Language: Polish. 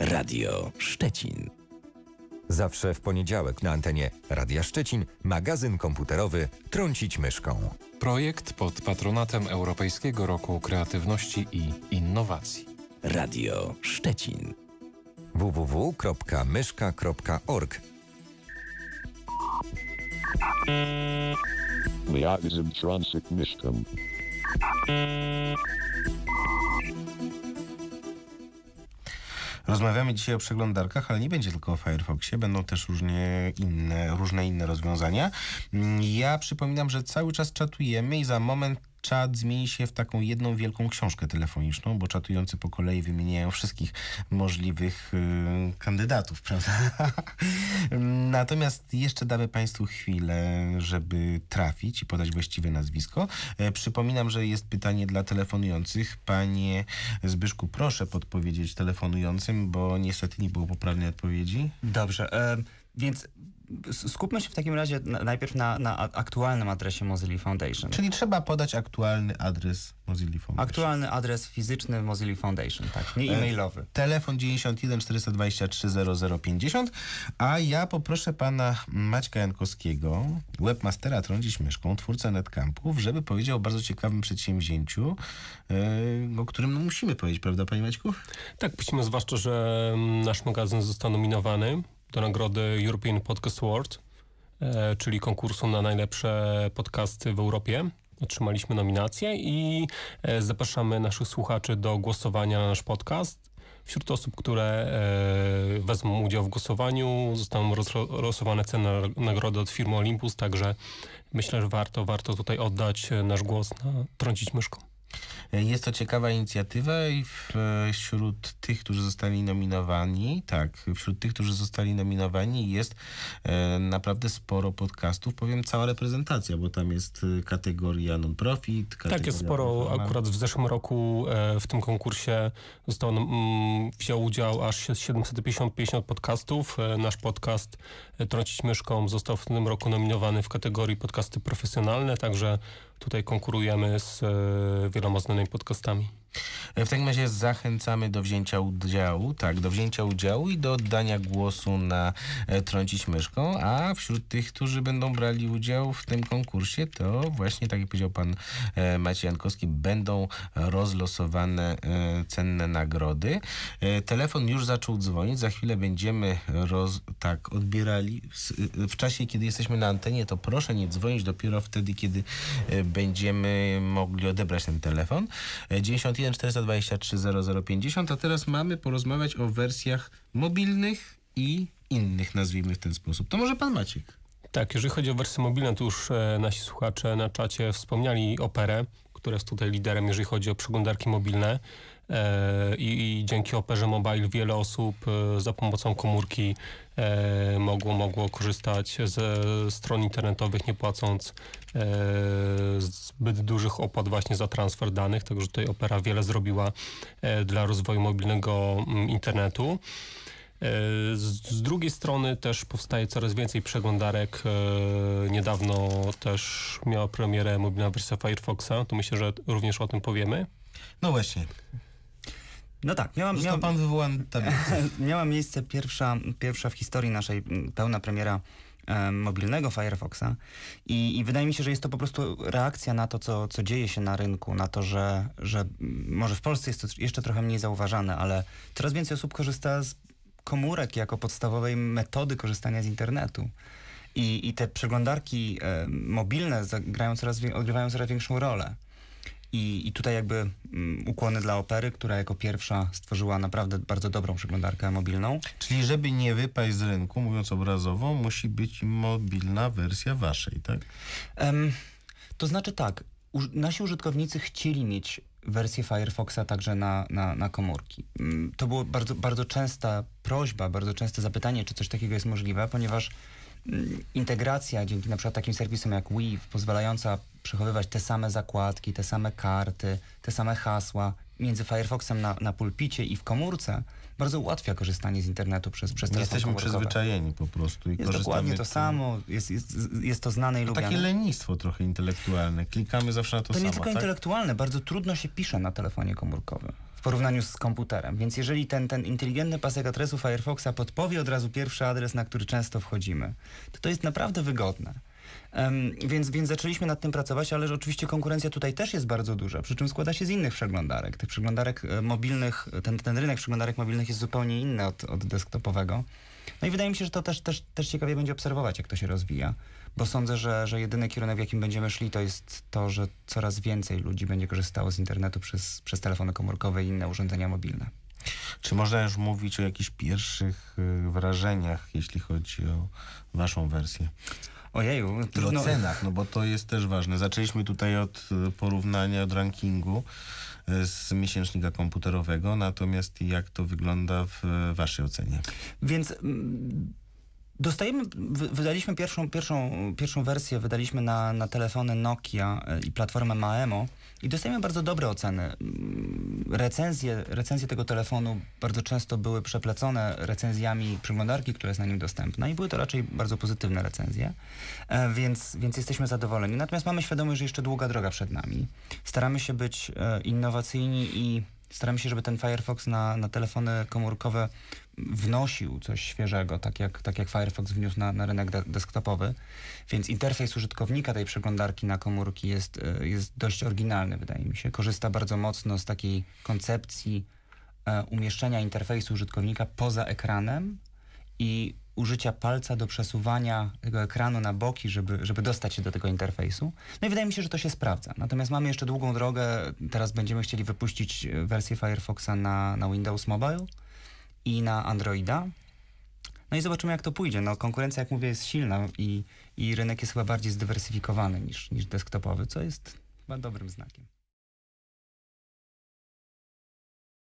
Radio Szczecin. Zawsze w poniedziałek na antenie Radia Szczecin magazyn komputerowy Trącić Myszką. Projekt pod patronatem Europejskiego Roku Kreatywności i Innowacji. Radio Szczecin. www.myszka.org Magazyn Trącić Myszką. Rozmawiamy dzisiaj o przeglądarkach, ale nie będzie tylko o Firefoxie, będą też różne inne, różne inne rozwiązania. Mm, ja przypominam, że cały czas czatujemy i za moment czat zmieni się w taką jedną wielką książkę telefoniczną, bo czatujący po kolei wymieniają wszystkich możliwych yy, kandydatów, prawda? Mm, Natomiast jeszcze damy Państwu chwilę, żeby trafić i podać właściwe nazwisko. E, przypominam, że jest pytanie dla telefonujących. Panie Zbyszku, proszę podpowiedzieć telefonującym, bo niestety nie było poprawnej odpowiedzi. Dobrze. E, więc skupmy się w takim razie najpierw na, na, aktualnym adresie Mozilla Foundation. Czyli trzeba podać aktualny adres Mozilla Foundation. Aktualny adres fizyczny Mozilla Foundation, tak, nie e, e-mailowy. E telefon 91 423 0050, a ja poproszę pana Maćka Jankowskiego, webmastera Trądzić Myszką, twórcę netcampów, żeby powiedział o bardzo ciekawym przedsięwzięciu, e, o którym no musimy powiedzieć, prawda panie Maćku? Tak, musimy, zwłaszcza, że mm, nasz magazyn został nominowany do nagrody European Podcast Award, e, czyli konkursu na najlepsze podcasty w Europie. Otrzymaliśmy nominację i e, zapraszamy naszych słuchaczy do głosowania na nasz podcast. Wśród osób, które e, wezmą udział w głosowaniu, zostaną rozlosowane ceny nagrody od firmy Olympus, także myślę, że warto, warto tutaj oddać nasz głos na Trącić Myszką. Jest to ciekawa inicjatywa i wśród tych, którzy zostali nominowani, tak, wśród tych, którzy zostali nominowani jest e, naprawdę sporo podcastów, powiem cała reprezentacja, bo tam jest e, kategoria non-profit. Kategoria tak, jest sporo. Akurat w zeszłym roku e, w tym konkursie został, mm, wziął udział aż 750 50 podcastów. Nasz podcast Trącić Myszką został w tym roku nominowany w kategorii podcasty profesjonalne, także tutaj konkurujemy z wieloma znanymi pod kostami. W takim razie zachęcamy do wzięcia udziału, tak, do wzięcia udziału i do oddania głosu na e, Trącić Myszką, a wśród tych, którzy będą brali udział w tym konkursie, to właśnie, tak jak powiedział pan e, Maciej Jankowski, będą rozlosowane e, cenne nagrody. Telefon już zaczął dzwonić, za chwilę będziemy roz, tak odbierali. W czasie, kiedy jesteśmy na antenie, to proszę nie dzwonić dopiero wtedy, kiedy będziemy mogli odebrać ten telefon. 91 31 423 0050, a teraz mamy porozmawiać o wersjach mobilnych i innych, nazwijmy w ten sposób. To może pan Maciek. Tak, jeżeli chodzi o wersje mobilne to już e, nasi słuchacze na czacie wspomniali Operę, która jest tutaj liderem, jeżeli chodzi o przeglądarki mobilne. E, i, i dzięki Operze Mobile wiele osób e, za pomocą komórki e, mogło, mogło korzystać ze stron internetowych, nie płacąc zbyt dużych opłat właśnie za transfer danych. Także tutaj Opera wiele zrobiła dla rozwoju mobilnego mm, internetu. Z drugiej strony też powstaje coraz więcej przeglądarek. Niedawno też miała premierę mobilna wersja Firefoxa, to myślę, że również o tym powiemy. No właśnie. No tak, miałam... Został miał... pan Miała miejsce pierwsza, pierwsza w historii naszej pełna premiera mobilnego Firefoxa I, I, wydaje mi się, że jest to po prostu reakcja na to, co, co dzieje się na rynku, na to, że, że może w Polsce jest to jeszcze trochę mniej zauważane, ale coraz więcej osób korzysta z komórek jako podstawowej metody korzystania z internetu. I, i te przeglądarki e, mobilne zagrają coraz, odgrywają coraz większą rolę. I, I tutaj jakby mm, ukłony dla opery, która jako pierwsza stworzyła naprawdę bardzo dobrą przeglądarkę mobilną. Czyli żeby nie wypaść z rynku, mówiąc obrazowo, musi być mobilna wersja waszej, tak? Um, to znaczy tak, uż, nasi użytkownicy chcieli mieć wersję Firefoxa także na, na, na komórki. Mm, to była bardzo, bardzo częsta prośba, bardzo częste zapytanie, czy coś takiego jest możliwe, ponieważ Y, integracja dzięki na przykład takim serwisom jak Weave, pozwalająca przechowywać te same zakładki, te same karty, te same hasła między Firefoxem na, na pulpicie i w komórce, bardzo ułatwia korzystanie z internetu przez, przez telefon Jesteśmy przyzwyczajeni po prostu. I jest dokładnie to tym... samo, jest, jest, jest to znane i to lubiane. Takie lenistwo trochę intelektualne, klikamy zawsze na to, to samo. To nie tylko tak? intelektualne, bardzo trudno się pisze na telefonie komórkowym porównaniu z komputerem. Więc jeżeli ten, ten inteligentny pasek adresu Firefoxa podpowie od razu pierwszy adres, na który często wchodzimy, to to jest naprawdę wygodne. Więc, więc zaczęliśmy nad tym pracować, ale oczywiście konkurencja tutaj też jest bardzo duża, przy czym składa się z innych przeglądarek. Tych przeglądarek e, mobilnych, ten, ten rynek przeglądarek mobilnych jest zupełnie inny od, od desktopowego. No i wydaje mi się, że to też, też, też ciekawie będzie obserwować, jak to się rozwija, bo sądzę, że, że jedyny kierunek, w jakim będziemy szli, to jest to, że coraz więcej ludzi będzie korzystało z internetu przez, przez telefony komórkowe i inne urządzenia mobilne. Czy można już mówić o jakichś pierwszych y, wrażeniach, jeśli chodzi o waszą wersję? Ojeju, trudno. I o cenach, no bo to jest też ważne. Zaczęliśmy tutaj od e, porównania, od rankingu e, z miesięcznika komputerowego, natomiast jak to wygląda w e, waszej ocenie? Więc... Mm, dostajemy, wydaliśmy pierwszą, pierwszą, pierwszą wersję, wydaliśmy na, na telefony Nokia i platformę Maemo. I dostajemy bardzo dobre oceny. Recenzje, recenzje tego telefonu bardzo często były przeplecone recenzjami przeglądarki, która jest na nim dostępna i były to raczej bardzo pozytywne recenzje, e, więc, więc jesteśmy zadowoleni. Natomiast mamy świadomość, że jeszcze długa droga przed nami. Staramy się być e, innowacyjni i staramy się, żeby ten Firefox na, na telefony komórkowe wnosił coś świeżego, tak jak, tak jak Firefox wniósł na, na rynek de desktopowy. Więc interfejs użytkownika tej przeglądarki na komórki jest, e, jest dość oryginalny, wydaje mi się. Korzysta bardzo mocno z takiej koncepcji e, umieszczenia interfejsu użytkownika poza ekranem i użycia palca do przesuwania tego ekranu na boki, żeby, żeby dostać się do tego interfejsu. No i wydaje mi się, że to się sprawdza. Natomiast mamy jeszcze długą drogę. Teraz będziemy chcieli wypuścić e, wersję Firefoxa na, na Windows Mobile i na Androida. No i zobaczymy, jak to pójdzie. No, konkurencja, jak mówię, jest silna i, i rynek jest chyba bardziej zdywersyfikowany niż, niż desktopowy, co jest chyba dobrym znakiem.